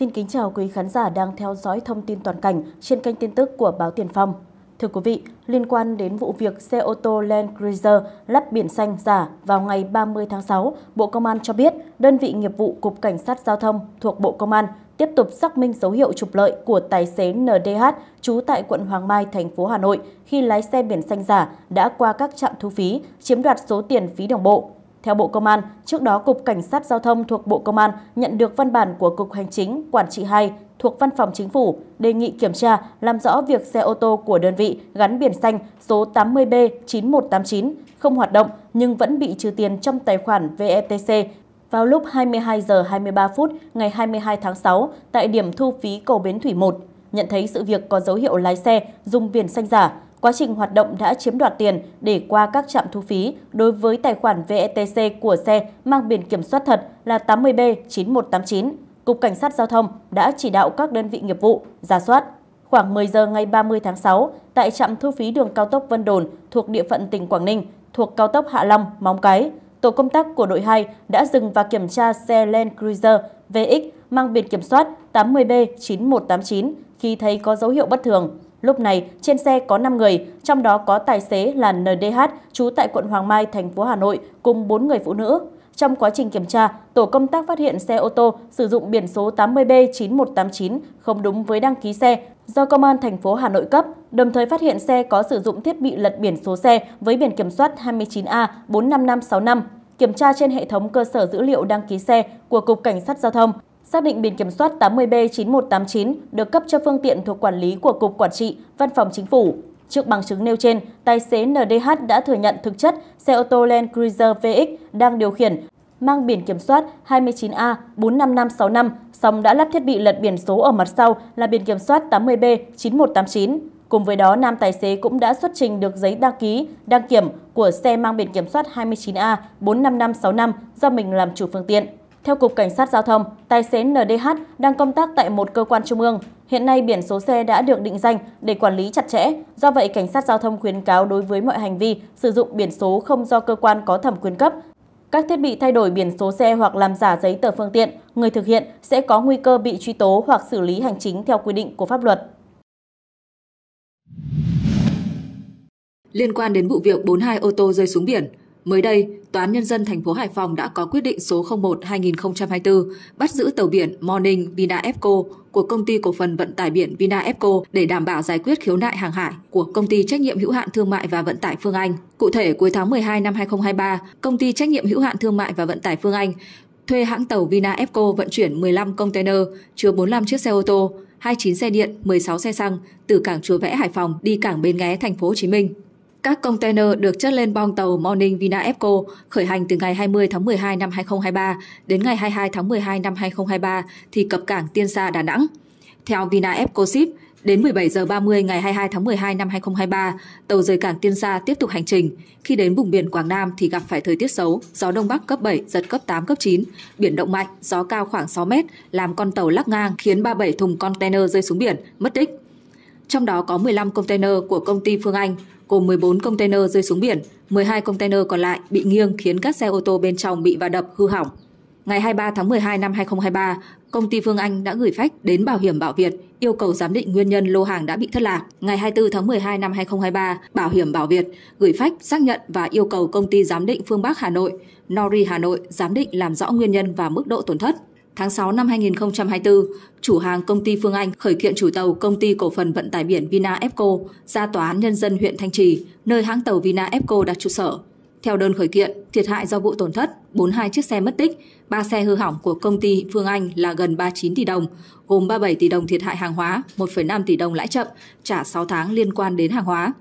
Xin kính chào quý khán giả đang theo dõi thông tin toàn cảnh trên kênh tin tức của Báo Tiền Phong. Thưa quý vị, liên quan đến vụ việc xe ô tô Land Cruiser lắp biển xanh giả vào ngày 30 tháng 6, Bộ Công an cho biết đơn vị nghiệp vụ Cục Cảnh sát Giao thông thuộc Bộ Công an tiếp tục xác minh dấu hiệu trục lợi của tài xế NDH trú tại quận Hoàng Mai, thành phố Hà Nội khi lái xe biển xanh giả đã qua các trạm thu phí, chiếm đoạt số tiền phí đồng bộ theo Bộ Công an, trước đó Cục Cảnh sát Giao thông thuộc Bộ Công an nhận được văn bản của Cục Hành chính Quản trị 2 thuộc Văn phòng Chính phủ đề nghị kiểm tra làm rõ việc xe ô tô của đơn vị gắn biển xanh số 80B9189 không hoạt động nhưng vẫn bị trừ tiền trong tài khoản VETC vào lúc 22 giờ 23 phút ngày 22 tháng 6 tại điểm thu phí cầu Bến Thủy 1. Nhận thấy sự việc có dấu hiệu lái xe dùng biển xanh giả, quá trình hoạt động đã chiếm đoạt tiền để qua các trạm thu phí đối với tài khoản VETC của xe mang biển kiểm soát thật là 80B9189. Cục Cảnh sát Giao thông đã chỉ đạo các đơn vị nghiệp vụ, giả soát. Khoảng 10 giờ ngày 30 tháng 6, tại trạm thu phí đường cao tốc Vân Đồn thuộc địa phận tỉnh Quảng Ninh, thuộc cao tốc Hạ Long, Móng Cái, tổ công tác của đội 2 đã dừng và kiểm tra xe Land Cruiser VX mang biển kiểm soát 80B9189 khi thấy có dấu hiệu bất thường. Lúc này, trên xe có 5 người, trong đó có tài xế là NDH, trú tại quận Hoàng Mai, thành phố Hà Nội, cùng 4 người phụ nữ. Trong quá trình kiểm tra, tổ công tác phát hiện xe ô tô sử dụng biển số 80B9189 không đúng với đăng ký xe do Công an thành phố Hà Nội cấp, đồng thời phát hiện xe có sử dụng thiết bị lật biển số xe với biển kiểm soát 29A45565. Kiểm tra trên hệ thống cơ sở dữ liệu đăng ký xe của Cục Cảnh sát Giao thông, Xác định biển kiểm soát 80B9189 được cấp cho phương tiện thuộc quản lý của Cục Quản trị, Văn phòng Chính phủ. Trước bằng chứng nêu trên, tài xế NDH đã thừa nhận thực chất xe ô tô Land Cruiser VX đang điều khiển mang biển kiểm soát 29A45565, song đã lắp thiết bị lật biển số ở mặt sau là biển kiểm soát 80B9189. Cùng với đó, nam tài xế cũng đã xuất trình được giấy đăng ký, đăng kiểm của xe mang biển kiểm soat 29A45565 do mình làm chủ phương tiện. Theo Cục Cảnh sát Giao thông, tài xế NDH đang công tác tại một cơ quan trung ương. Hiện nay biển số xe đã được định danh để quản lý chặt chẽ, do vậy Cảnh sát Giao thông khuyến cáo đối với mọi hành vi sử dụng biển số không do cơ quan có thẩm quyền cấp. Các thiết bị thay đổi biển số xe hoặc làm giả giấy tờ phương tiện, người thực hiện sẽ có nguy cơ bị truy tố hoặc xử lý hành chính theo quy định của pháp luật. Liên quan đến vụ việc 42 ô tô rơi xuống biển, Mới đây, Tòa án Nhân dân thành phố Hải Phòng đã có quyết định số 01-2024 bắt giữ tàu biển Morning Vina Vinaefco của công ty cổ phần vận tải biển Vina Vinaefco để đảm bảo giải quyết khiếu nại hàng hải của công ty trách nhiệm hữu hạn thương mại và vận tải Phương Anh. Cụ thể, cuối tháng 12 năm 2023, công ty trách nhiệm hữu hạn thương mại và vận tải Phương Anh thuê hãng tàu Vina Vinaefco vận chuyển 15 container chứa 45 chiếc xe ô tô, 29 xe điện, 16 xe xăng từ cảng chùa Vẽ Hải Phòng đi cảng Bến Nghé, thành phố Hồ Chí Minh. Các container được chất lên bong tàu Morning Vina Epco khởi hành từ ngày 20 tháng 12 năm 2023 đến ngày 22 tháng 12 năm 2023 thì cập cảng Tiên Sa Đà Nẵng. Theo Vina Epco Ship, đến 17 giờ 30 ngày 22 tháng 12 năm 2023, tàu rời cảng Tiên Sa tiếp tục hành trình. Khi đến vùng biển Quảng Nam thì gặp phải thời tiết xấu, gió đông bắc cấp 7, giật cấp 8, cấp 9, biển động mạnh, gió cao khoảng 6 mét, làm con tàu lắc ngang khiến 37 thùng container rơi xuống biển, mất tích trong đó có 15 container của công ty Phương Anh, gồm 14 container rơi xuống biển, 12 container còn lại bị nghiêng khiến các xe ô tô bên trong bị va đập hư hỏng. Ngày 23 tháng 12 năm 2023, công ty Phương Anh đã gửi phách đến Bảo hiểm Bảo Việt yêu cầu giám định nguyên nhân lô hàng đã bị thất lạc. Ngày 24 tháng 12 năm 2023, Bảo hiểm Bảo Việt gửi phách xác nhận và yêu cầu công ty giám định Phương Bắc Hà Nội, Nori Hà Nội giám định làm rõ nguyên nhân và mức độ tổn thất. Tháng 6 năm 2024, chủ hàng công ty Phương Anh khởi kiện chủ tàu công ty cổ phần vận tải biển Vina Epco ra tòa án nhân dân huyện Thanh Trì, nơi hãng tàu Vina Epco đặt trụ sở. Theo đơn khởi kiện, thiệt hại do vụ tổn thất, 42 chiếc xe mất tích, 3 xe hư hỏng của công ty Phương Anh là gần 39 tỷ đồng, gồm 37 tỷ đồng thiệt hại hàng hóa, 1,5 tỷ đồng lãi chậm, trả 6 tháng liên quan đến hàng hóa.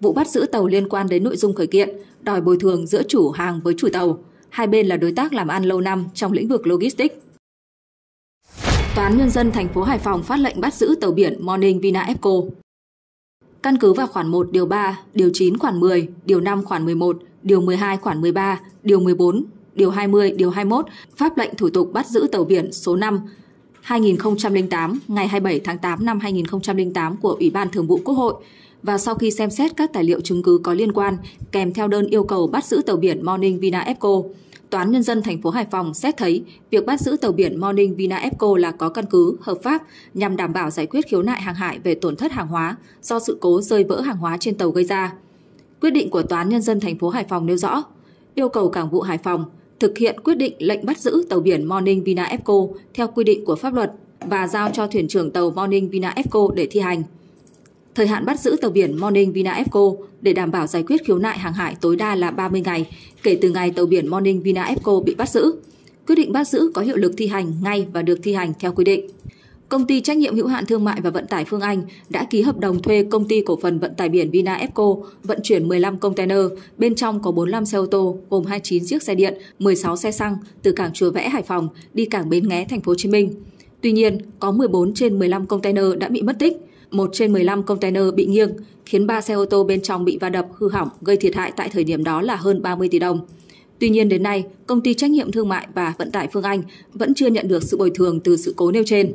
Vụ bắt giữ tàu liên quan đến nội dung khởi kiện, đòi bồi thường giữa chủ hàng với chủ tàu. Hai bên là đối tác làm ăn lâu năm trong lĩnh vực logistics. Tòa án Nhân dân thành phố Hải Phòng phát lệnh bắt giữ tàu biển Morning Vina Epco. Căn cứ vào khoản 1 điều 3, điều 9 khoản 10, điều 5 khoản 11, điều 12 khoản 13, điều 14, điều 20, điều 21, pháp lệnh thủ tục bắt giữ tàu biển số 5 2008 ngày 27 tháng 8 năm 2008 của Ủy ban Thường vụ Quốc hội và sau khi xem xét các tài liệu chứng cứ có liên quan kèm theo đơn yêu cầu bắt giữ tàu biển Morning Vina Epco, Tòa án Nhân dân thành phố Hải Phòng xét thấy việc bắt giữ tàu biển Morning Vinapco là có căn cứ, hợp pháp nhằm đảm bảo giải quyết khiếu nại hàng hải về tổn thất hàng hóa do sự cố rơi vỡ hàng hóa trên tàu gây ra. Quyết định của Tòa án Nhân dân thành phố Hải Phòng nêu rõ, yêu cầu Cảng vụ Hải Phòng thực hiện quyết định lệnh bắt giữ tàu biển Morning Vinapco theo quy định của pháp luật và giao cho thuyền trưởng tàu Morning Vinapco để thi hành thời hạn bắt giữ tàu biển Morning Vinaefco để đảm bảo giải quyết khiếu nại hàng hải tối đa là 30 ngày kể từ ngày tàu biển Morning Vinaefco bị bắt giữ. Quyết định bắt giữ có hiệu lực thi hành ngay và được thi hành theo quy định. Công ty trách nhiệm hữu hạn thương mại và vận tải Phương Anh đã ký hợp đồng thuê công ty cổ phần vận tải biển Vinaefco vận chuyển 15 container, bên trong có 45 xe ô tô gồm 29 chiếc xe điện, 16 xe xăng từ cảng Chùa Vẽ Hải Phòng đi cảng Bến Nghé Thành phố Hồ Chí Minh. Tuy nhiên, có 14 trên 15 container đã bị mất tích, 1 trên 15 container bị nghiêng, khiến 3 xe ô tô bên trong bị va đập hư hỏng gây thiệt hại tại thời điểm đó là hơn 30 tỷ đồng. Tuy nhiên đến nay, công ty trách nhiệm thương mại và vận tải Phương Anh vẫn chưa nhận được sự bồi thường từ sự cố nêu trên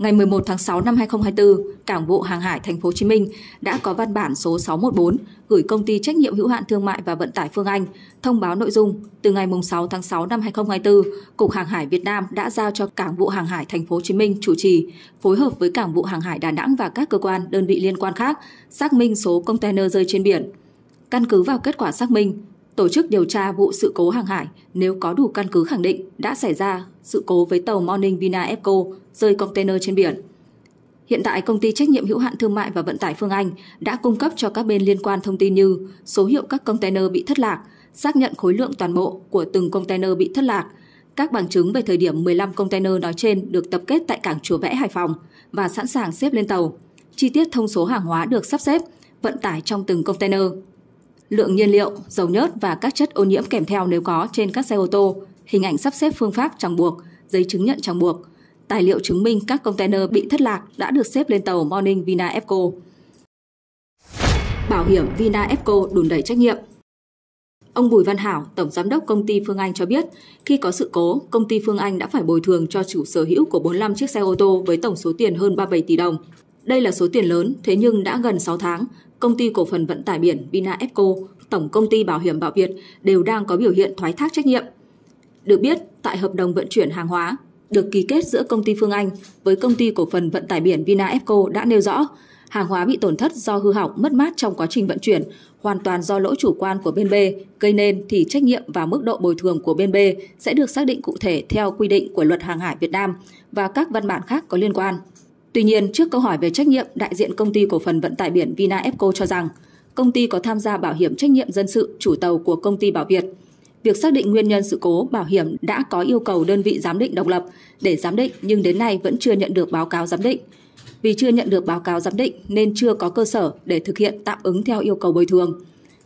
ngày 11 tháng 6 năm 2024, Cảng vụ Hàng hải Thành phố Hồ Chí Minh đã có văn bản số 614 gửi công ty trách nhiệm hữu hạn thương mại và vận tải Phương Anh thông báo nội dung từ ngày 6 tháng 6 năm 2024, Cục Hàng hải Việt Nam đã giao cho Cảng vụ Hàng hải Thành phố Hồ Chí Minh chủ trì phối hợp với Cảng vụ Hàng hải Đà Nẵng và các cơ quan đơn vị liên quan khác xác minh số container rơi trên biển. Căn cứ vào kết quả xác minh, tổ chức điều tra vụ sự cố hàng hải nếu có đủ căn cứ khẳng định đã xảy ra sự cố với tàu Morning Vina Eco rơi container trên biển. Hiện tại công ty trách nhiệm hữu hạn thương mại và vận tải Phương Anh đã cung cấp cho các bên liên quan thông tin như số hiệu các container bị thất lạc, xác nhận khối lượng toàn bộ của từng container bị thất lạc, các bằng chứng về thời điểm 15 container nói trên được tập kết tại cảng Chùa Vẽ Hải Phòng và sẵn sàng xếp lên tàu. Chi tiết thông số hàng hóa được sắp xếp, vận tải trong từng container lượng nhiên liệu, dầu nhớt và các chất ô nhiễm kèm theo nếu có trên các xe ô tô, hình ảnh sắp xếp phương pháp chẳng buộc, giấy chứng nhận chẳng buộc, tài liệu chứng minh các container bị thất lạc đã được xếp lên tàu Morning Vina Epco. Bảo hiểm Vina Epco đùn đẩy trách nhiệm Ông Bùi Văn Hảo, Tổng Giám đốc Công ty Phương Anh cho biết, khi có sự cố, công ty Phương Anh đã phải bồi thường cho chủ sở hữu của 45 chiếc xe ô tô với tổng số tiền hơn 37 tỷ đồng. Đây là số tiền lớn, thế nhưng đã gần 6 tháng, công ty cổ phần vận tải biển Vinaepco, tổng công ty bảo hiểm Bảo Việt đều đang có biểu hiện thoái thác trách nhiệm. Được biết, tại hợp đồng vận chuyển hàng hóa được ký kết giữa công ty Phương Anh với công ty cổ phần vận tải biển Vinaepco đã nêu rõ, hàng hóa bị tổn thất do hư hỏng mất mát trong quá trình vận chuyển, hoàn toàn do lỗi chủ quan của bên B gây nên thì trách nhiệm và mức độ bồi thường của bên B sẽ được xác định cụ thể theo quy định của luật hàng hải Việt Nam và các văn bản khác có liên quan. Tuy nhiên, trước câu hỏi về trách nhiệm, đại diện công ty cổ phần vận tải biển Vinaepco cho rằng công ty có tham gia bảo hiểm trách nhiệm dân sự chủ tàu của công ty Bảo Việt. Việc xác định nguyên nhân sự cố, bảo hiểm đã có yêu cầu đơn vị giám định độc lập để giám định nhưng đến nay vẫn chưa nhận được báo cáo giám định. Vì chưa nhận được báo cáo giám định nên chưa có cơ sở để thực hiện tạm ứng theo yêu cầu bồi thường.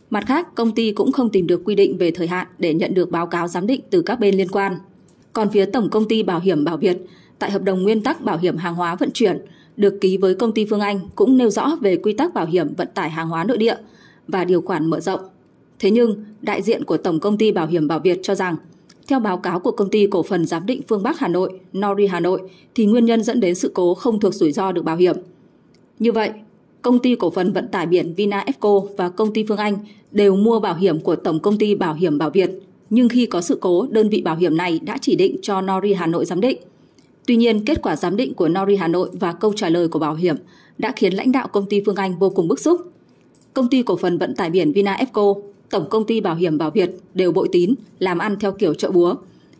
Mặt khác, công ty cũng không tìm được quy định về thời hạn để nhận được báo cáo giám định từ các bên liên quan. Còn phía tổng công ty bảo hiểm Bảo Việt, tại hợp đồng nguyên tắc bảo hiểm hàng hóa vận chuyển được ký với công ty Phương Anh cũng nêu rõ về quy tắc bảo hiểm vận tải hàng hóa nội địa và điều khoản mở rộng. Thế nhưng, đại diện của Tổng công ty Bảo hiểm Bảo Việt cho rằng, theo báo cáo của công ty cổ phần giám định Phương Bắc Hà Nội, Nori Hà Nội thì nguyên nhân dẫn đến sự cố không thuộc rủi ro được bảo hiểm. Như vậy, công ty cổ phần vận tải biển Vinaefco và công ty Phương Anh đều mua bảo hiểm của Tổng công ty Bảo hiểm Bảo Việt, nhưng khi có sự cố, đơn vị bảo hiểm này đã chỉ định cho Nori Hà Nội giám định – Tuy nhiên, kết quả giám định của Nori Hà Nội và câu trả lời của bảo hiểm đã khiến lãnh đạo công ty Phương Anh vô cùng bức xúc. Công ty cổ phần vận tải biển Vinaefco, tổng công ty bảo hiểm Bảo Việt đều bội tín, làm ăn theo kiểu chợ búa.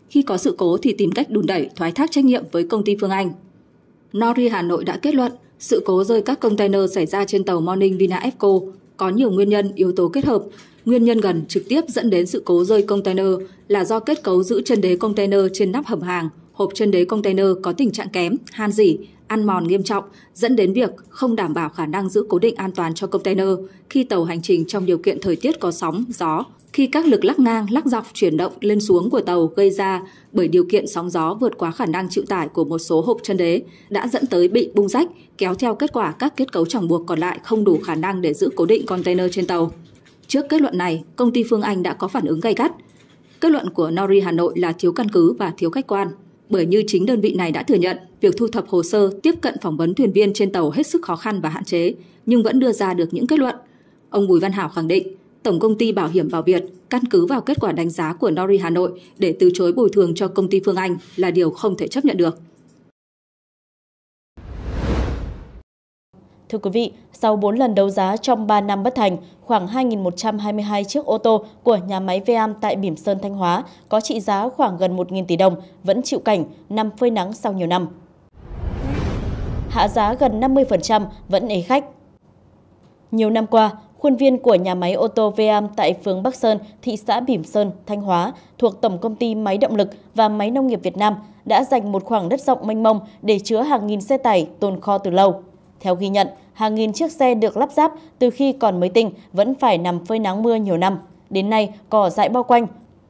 Khi có sự cố thì tìm cách đùn đẩy, thoái thác trách nhiệm với công ty Phương Anh. Nori Hà Nội đã kết luận sự cố rơi các container xảy ra trên tàu Morning Vinaefco có nhiều nguyên nhân, yếu tố kết hợp. Nguyên nhân gần trực tiếp dẫn đến sự cố rơi container là do kết cấu giữ chân đế container trên nắp hầm hàng hộp chân đế container có tình trạng kém, han dỉ, ăn mòn nghiêm trọng, dẫn đến việc không đảm bảo khả năng giữ cố định an toàn cho container khi tàu hành trình trong điều kiện thời tiết có sóng, gió, khi các lực lắc ngang, lắc dọc chuyển động lên xuống của tàu gây ra bởi điều kiện sóng gió vượt quá khả năng chịu tải của một số hộp chân đế đã dẫn tới bị bung rách, kéo theo kết quả các kết cấu chẳng buộc còn lại không đủ khả năng để giữ cố định container trên tàu. Trước kết luận này, công ty Phương Anh đã có phản ứng gay gắt. Kết luận của Nori Hà Nội là thiếu căn cứ và thiếu khách quan bởi như chính đơn vị này đã thừa nhận, việc thu thập hồ sơ, tiếp cận phỏng vấn thuyền viên trên tàu hết sức khó khăn và hạn chế, nhưng vẫn đưa ra được những kết luận. Ông Bùi Văn Hảo khẳng định, Tổng công ty Bảo hiểm Bảo Việt căn cứ vào kết quả đánh giá của Nori Hà Nội để từ chối bồi thường cho công ty Phương Anh là điều không thể chấp nhận được. Thưa quý vị, sau 4 lần đấu giá trong 3 năm bất thành, khoảng 2.122 chiếc ô tô của nhà máy VAM tại Bỉm Sơn Thanh Hóa có trị giá khoảng gần 1.000 tỷ đồng vẫn chịu cảnh nằm phơi nắng sau nhiều năm. Hạ giá gần 50% vẫn ế khách. Nhiều năm qua, khuôn viên của nhà máy ô tô VAM tại phường Bắc Sơn, thị xã Bỉm Sơn, Thanh Hóa thuộc Tổng Công ty Máy Động lực và Máy Nông nghiệp Việt Nam đã dành một khoảng đất rộng mênh mông để chứa hàng nghìn xe tải tồn kho từ lâu. Theo ghi nhận, hàng nghìn chiếc xe được lắp ráp từ khi còn mới tinh vẫn phải nằm phơi nắng mưa nhiều năm. Đến nay, cỏ dại bao quanh,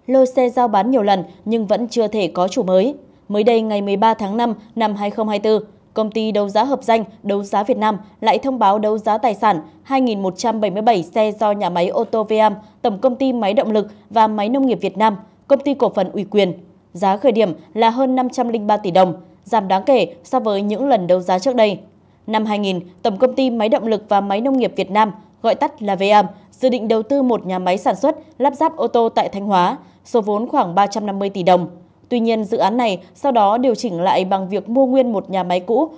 lôi xe giao bán nhiều lần nhưng vẫn chưa thể có chủ mới. Mới đây ngày 13 tháng 5 năm 2024, công ty đấu giá hợp danh Đấu giá Việt Nam lại thông báo đấu giá tài sản 2.177 xe do nhà máy ô tô VM, Tổng công ty Máy Động lực và Máy Nông nghiệp Việt Nam, Công ty Cổ phần ủy quyền. Giá khởi điểm là hơn 503 tỷ đồng, giảm đáng kể so với những lần đấu giá trước đây. Năm 2000, Tổng công ty Máy động lực và Máy nông nghiệp Việt Nam, gọi tắt là VAM dự định đầu tư một nhà máy sản xuất lắp ráp ô tô tại Thanh Hóa, số vốn khoảng 350 tỷ đồng. Tuy nhiên, dự án này sau đó điều chỉnh lại bằng việc mua nguyên một nhà máy cũ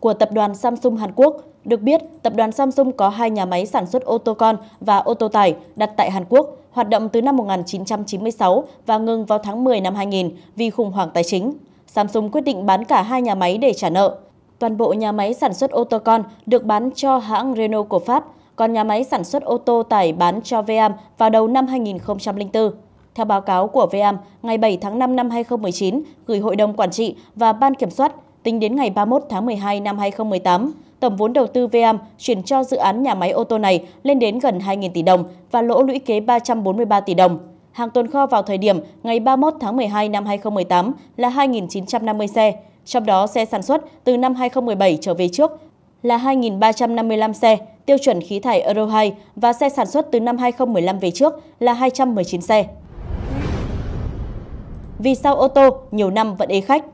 của tập đoàn Samsung Hàn Quốc. Được biết, tập đoàn Samsung có hai nhà máy sản xuất ô tô con và ô tô tải đặt tại Hàn Quốc, hoạt động từ năm 1996 và ngừng vào tháng 10 năm 2000 vì khủng hoảng tài chính. Samsung quyết định bán cả hai nhà máy để trả nợ toàn bộ nhà máy sản xuất ô tô con được bán cho hãng Renault của Pháp, còn nhà máy sản xuất ô tô tải bán cho VAM vào đầu năm 2004. Theo báo cáo của VAM, ngày 7 tháng 5 năm 2019, gửi Hội đồng Quản trị và Ban Kiểm soát, tính đến ngày 31 tháng 12 năm 2018, tổng vốn đầu tư VAM chuyển cho dự án nhà máy ô tô này lên đến gần 2.000 tỷ đồng và lỗ lũy kế 343 tỷ đồng. Hàng tồn kho vào thời điểm ngày 31 tháng 12 năm 2018 là 2.950 xe, trong đó xe sản xuất từ năm 2017 trở về trước là 2.355 xe, tiêu chuẩn khí thải Euro 2 và xe sản xuất từ năm 2015 về trước là 219 xe. Vì sao ô tô nhiều năm vẫn ế khách?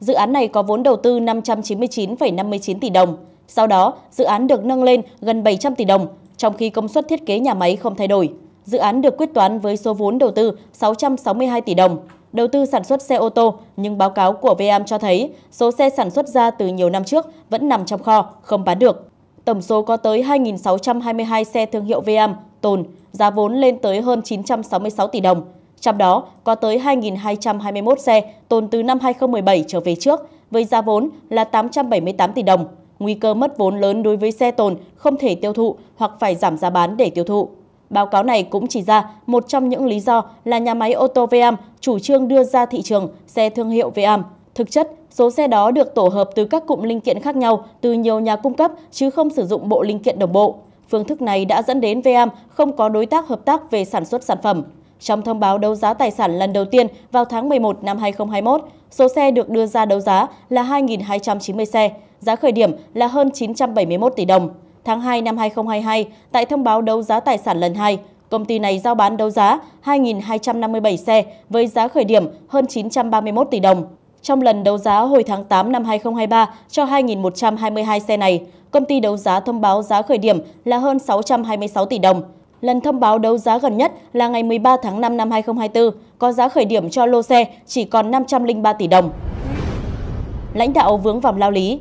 Dự án này có vốn đầu tư 599,59 tỷ đồng. Sau đó, dự án được nâng lên gần 700 tỷ đồng, trong khi công suất thiết kế nhà máy không thay đổi. Dự án được quyết toán với số vốn đầu tư 662 tỷ đồng đầu tư sản xuất xe ô tô, nhưng báo cáo của VAM cho thấy số xe sản xuất ra từ nhiều năm trước vẫn nằm trong kho, không bán được. Tổng số có tới 2.622 xe thương hiệu VAM tồn, giá vốn lên tới hơn 966 tỷ đồng. Trong đó có tới 2.221 xe tồn từ năm 2017 trở về trước với giá vốn là 878 tỷ đồng. Nguy cơ mất vốn lớn đối với xe tồn không thể tiêu thụ hoặc phải giảm giá bán để tiêu thụ. Báo cáo này cũng chỉ ra một trong những lý do là nhà máy ô tô VAM chủ trương đưa ra thị trường xe thương hiệu VAM. Thực chất, số xe đó được tổ hợp từ các cụm linh kiện khác nhau từ nhiều nhà cung cấp chứ không sử dụng bộ linh kiện đồng bộ. Phương thức này đã dẫn đến VAM không có đối tác hợp tác về sản xuất sản phẩm. Trong thông báo đấu giá tài sản lần đầu tiên vào tháng 11 năm 2021, số xe được đưa ra đấu giá là 2.290 xe, giá khởi điểm là hơn 971 tỷ đồng tháng 2 năm 2022, tại thông báo đấu giá tài sản lần 2, công ty này giao bán đấu giá 2.257 xe với giá khởi điểm hơn 931 tỷ đồng. Trong lần đấu giá hồi tháng 8 năm 2023 cho 2.122 xe này, công ty đấu giá thông báo giá khởi điểm là hơn 626 tỷ đồng. Lần thông báo đấu giá gần nhất là ngày 13 tháng 5 năm 2024, có giá khởi điểm cho lô xe chỉ còn 503 tỷ đồng. Lãnh đạo vướng vòng lao lý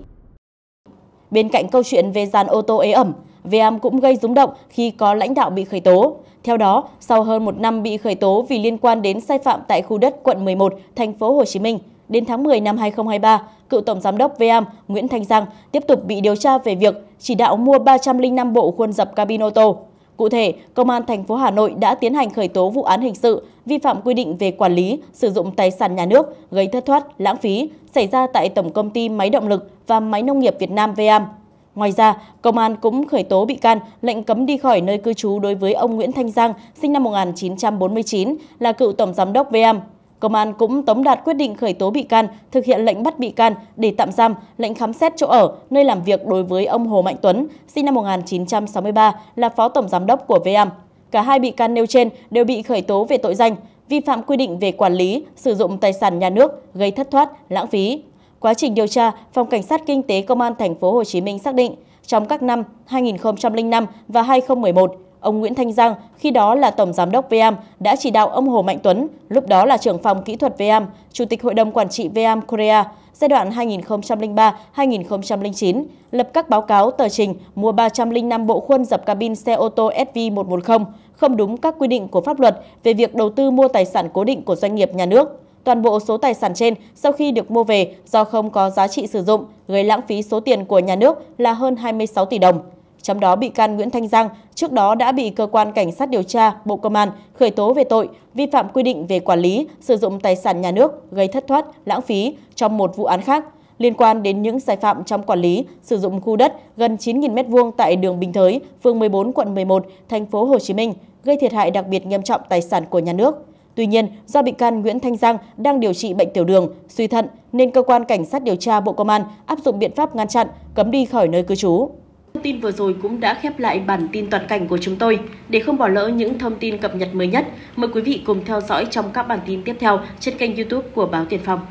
Bên cạnh câu chuyện về dàn ô tô ế ẩm, Veam cũng gây rúng động khi có lãnh đạo bị khởi tố. Theo đó, sau hơn một năm bị khởi tố vì liên quan đến sai phạm tại khu đất quận 11, thành phố Hồ Chí Minh, đến tháng 10 năm 2023, cựu tổng giám đốc Veam Nguyễn Thanh Giang tiếp tục bị điều tra về việc chỉ đạo mua 305 bộ khuôn dập cabin ô tô. Cụ thể, Công an thành phố Hà Nội đã tiến hành khởi tố vụ án hình sự vi phạm quy định về quản lý, sử dụng tài sản nhà nước gây thất thoát, lãng phí xảy ra tại Tổng công ty Máy động lực và Máy Nông nghiệp Việt Nam VAM. Ngoài ra, công an cũng khởi tố bị can lệnh cấm đi khỏi nơi cư trú đối với ông Nguyễn Thanh Giang, sinh năm 1949, là cựu tổng giám đốc VAM. Công an cũng tống đạt quyết định khởi tố bị can, thực hiện lệnh bắt bị can để tạm giam, lệnh khám xét chỗ ở, nơi làm việc đối với ông Hồ Mạnh Tuấn, sinh năm 1963, là phó tổng giám đốc của VAM. Cả hai bị can nêu trên đều bị khởi tố về tội danh vi phạm quy định về quản lý, sử dụng tài sản nhà nước gây thất thoát, lãng phí. Quá trình điều tra, Phòng Cảnh sát Kinh tế Công an thành phố Hồ Chí Minh xác định, trong các năm 2005 và 2011, ông Nguyễn Thanh Giang, khi đó là Tổng Giám đốc VAM, đã chỉ đạo ông Hồ Mạnh Tuấn, lúc đó là trưởng phòng kỹ thuật VAM, Chủ tịch Hội đồng Quản trị VAM Korea, giai đoạn 2003-2009, lập các báo cáo tờ trình mua 305 bộ khuôn dập cabin xe ô tô SV110, không đúng các quy định của pháp luật về việc đầu tư mua tài sản cố định của doanh nghiệp nhà nước. Toàn bộ số tài sản trên sau khi được mua về do không có giá trị sử dụng, gây lãng phí số tiền của nhà nước là hơn 26 tỷ đồng. Trong đó bị can Nguyễn Thanh Giang trước đó đã bị cơ quan cảnh sát điều tra Bộ Công an khởi tố về tội vi phạm quy định về quản lý, sử dụng tài sản nhà nước gây thất thoát, lãng phí trong một vụ án khác liên quan đến những sai phạm trong quản lý, sử dụng khu đất gần 9.000 m2 tại đường Bình Thới, phường 14, quận 11, thành phố Hồ Chí Minh, gây thiệt hại đặc biệt nghiêm trọng tài sản của nhà nước. Tuy nhiên, do bị can Nguyễn Thanh Giang đang điều trị bệnh tiểu đường, suy thận nên cơ quan cảnh sát điều tra Bộ Công an áp dụng biện pháp ngăn chặn, cấm đi khỏi nơi cư trú. Thông tin vừa rồi cũng đã khép lại bản tin toàn cảnh của chúng tôi. Để không bỏ lỡ những thông tin cập nhật mới nhất, mời quý vị cùng theo dõi trong các bản tin tiếp theo trên kênh YouTube của báo Tiền Phong.